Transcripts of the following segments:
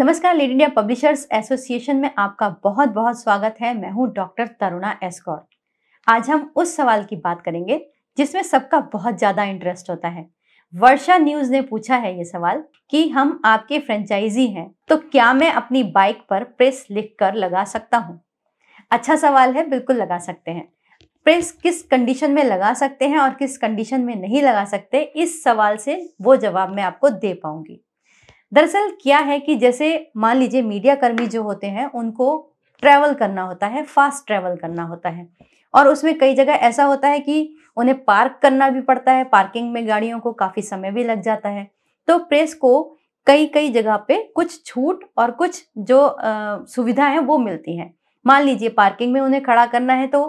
नमस्कार lead India publishers association में आपका बहुत बहुत स्वागत है मैं हूं डॉक्टर तरुणा एसकौर आज हम उस सवाल की बात करेंगे जिसमें सबका बहुत ज़्यादा इंटरेस्ट होता है वर्षा न्यूज़ ने पूछा है ये सवाल कि हम आपके फ्रेंचाइजी हैं तो क्या मैं अपनी बाइक पर प्रेस लिख कर लगा सकता हूँ अच्छा सवाल है बिल्कुल लगा सकते हैं प्रेस किस कंडीशन में लगा सकते हैं और किस कंडीशन में नहीं लगा सकते इस सवाल से वो जवाब मैं आपको दे पाऊंगी दरअसल क्या है कि जैसे मान लीजिए मीडिया कर्मी जो होते हैं उनको ट्रैवल करना होता है फास्ट ट्रैवल करना होता है और उसमें कई जगह ऐसा होता है कि उन्हें पार्क करना भी पड़ता है पार्किंग में गाड़ियों को काफ़ी समय भी लग जाता है तो प्रेस को कई कई जगह पे कुछ छूट और कुछ जो सुविधा है वो मिलती हैं मान लीजिए पार्किंग में उन्हें खड़ा करना है तो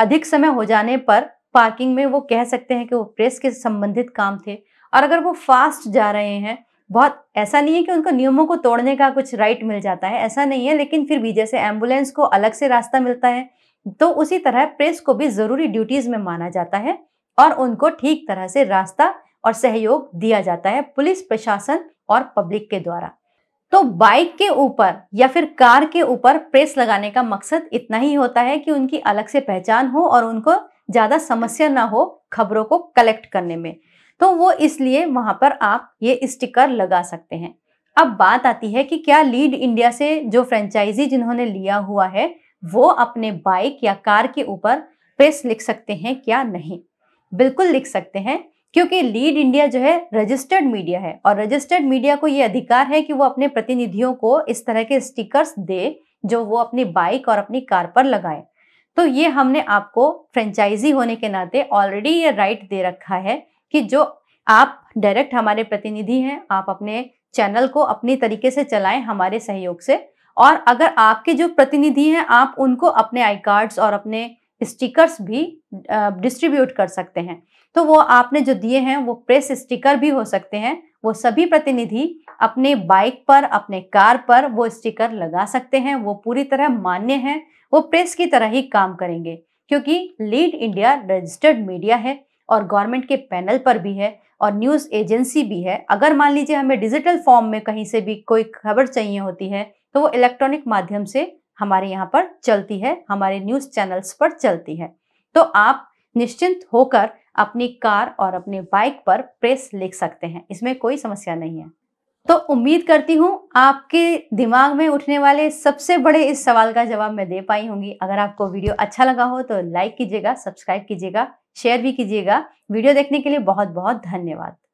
अधिक समय हो जाने पर पार्किंग में वो कह सकते हैं कि वो प्रेस के संबंधित काम थे और अगर वो फास्ट जा रहे हैं बहुत ऐसा नहीं है कि उनको नियमों को तोड़ने का कुछ राइट मिल जाता है ऐसा नहीं है लेकिन फिर भी जैसे एम्बुलेंस को अलग से रास्ता मिलता है तो उसी तरह प्रेस को भी ज़रूरी ड्यूटीज़ में माना जाता है और उनको ठीक तरह से रास्ता और सहयोग दिया जाता है पुलिस प्रशासन और पब्लिक के द्वारा तो बाइक के ऊपर या फिर कार के ऊपर प्रेस लगाने का मकसद इतना ही होता है कि उनकी अलग से पहचान हो और उनको ज़्यादा समस्या ना हो खबरों को कलेक्ट करने में तो वो इसलिए वहां पर आप ये स्टिकर लगा सकते हैं अब बात आती है कि क्या लीड इंडिया से जो फ्रेंचाइजी जिन्होंने लिया हुआ है वो अपने बाइक या कार के ऊपर प्रेस लिख सकते हैं क्या नहीं बिल्कुल लिख सकते हैं क्योंकि लीड इंडिया जो है रजिस्टर्ड मीडिया है और रजिस्टर्ड मीडिया को ये अधिकार है कि वो अपने प्रतिनिधियों को इस तरह के स्टिकर्स दे जो वो अपनी बाइक और अपनी कार पर लगाए तो ये हमने आपको फ्रेंचाइजी होने के नाते ऑलरेडी ये राइट दे रखा है कि जो आप डायरेक्ट हमारे प्रतिनिधि हैं आप अपने चैनल को अपनी तरीके से चलाएं हमारे सहयोग से और अगर आपके जो प्रतिनिधि हैं आप उनको अपने आई कार्ड्स और अपने स्टिकर्स भी डिस्ट्रीब्यूट कर सकते हैं तो वो आपने जो दिए हैं वो प्रेस स्टिकर भी हो सकते हैं वो सभी प्रतिनिधि अपने बाइक पर अपने कार पर वो स्टिकर लगा सकते हैं वो पूरी तरह मान्य है वो प्रेस की तरह ही काम करेंगे क्योंकि लीड इंडिया रजिस्टर्ड मीडिया है और गवर्नमेंट के पैनल पर भी है और न्यूज़ एजेंसी भी है अगर मान लीजिए हमें डिजिटल फॉर्म में कहीं से भी कोई खबर चाहिए होती है तो वो इलेक्ट्रॉनिक माध्यम से हमारे यहाँ पर चलती है हमारे न्यूज़ चैनल्स पर चलती है तो आप निश्चिंत होकर अपनी कार और अपने बाइक पर प्रेस लिख सकते हैं इसमें कोई समस्या नहीं है तो उम्मीद करती हूँ आपके दिमाग में उठने वाले सबसे बड़े इस सवाल का जवाब मैं दे पाई होंगी अगर आपको वीडियो अच्छा लगा हो तो लाइक कीजिएगा सब्सक्राइब कीजिएगा शेयर भी कीजिएगा वीडियो देखने के लिए बहुत बहुत धन्यवाद